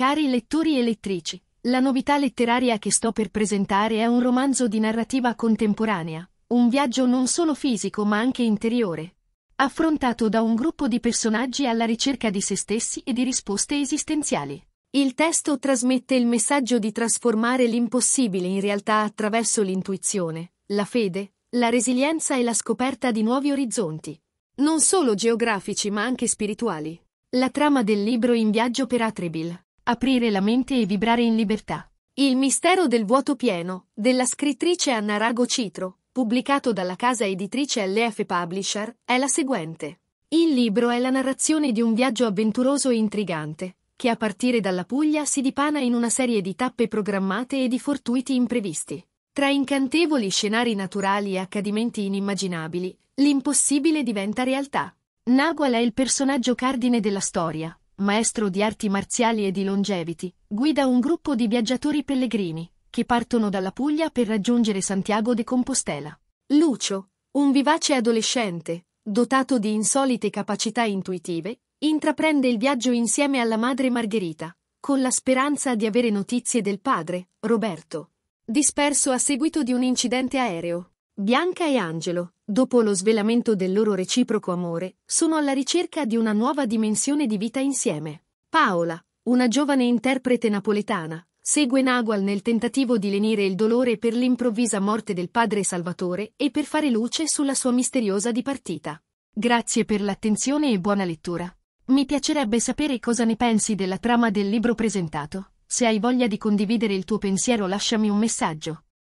Cari lettori e lettrici, la novità letteraria che sto per presentare è un romanzo di narrativa contemporanea, un viaggio non solo fisico ma anche interiore, affrontato da un gruppo di personaggi alla ricerca di se stessi e di risposte esistenziali. Il testo trasmette il messaggio di trasformare l'impossibile in realtà attraverso l'intuizione, la fede, la resilienza e la scoperta di nuovi orizzonti, non solo geografici ma anche spirituali. La trama del libro In viaggio per Atrebil aprire la mente e vibrare in libertà. Il mistero del vuoto pieno, della scrittrice Anna Rago Citro, pubblicato dalla casa editrice LF Publisher, è la seguente. Il libro è la narrazione di un viaggio avventuroso e intrigante, che a partire dalla Puglia si dipana in una serie di tappe programmate e di fortuiti imprevisti. Tra incantevoli scenari naturali e accadimenti inimmaginabili, l'impossibile diventa realtà. Nagual è il personaggio cardine della storia, maestro di arti marziali e di longevity, guida un gruppo di viaggiatori pellegrini, che partono dalla Puglia per raggiungere Santiago de Compostela. Lucio, un vivace adolescente, dotato di insolite capacità intuitive, intraprende il viaggio insieme alla madre Margherita, con la speranza di avere notizie del padre, Roberto, disperso a seguito di un incidente aereo. Bianca e Angelo, dopo lo svelamento del loro reciproco amore, sono alla ricerca di una nuova dimensione di vita insieme. Paola, una giovane interprete napoletana, segue Nagual nel tentativo di lenire il dolore per l'improvvisa morte del padre Salvatore e per fare luce sulla sua misteriosa dipartita. Grazie per l'attenzione e buona lettura. Mi piacerebbe sapere cosa ne pensi della trama del libro presentato. Se hai voglia di condividere il tuo pensiero lasciami un messaggio.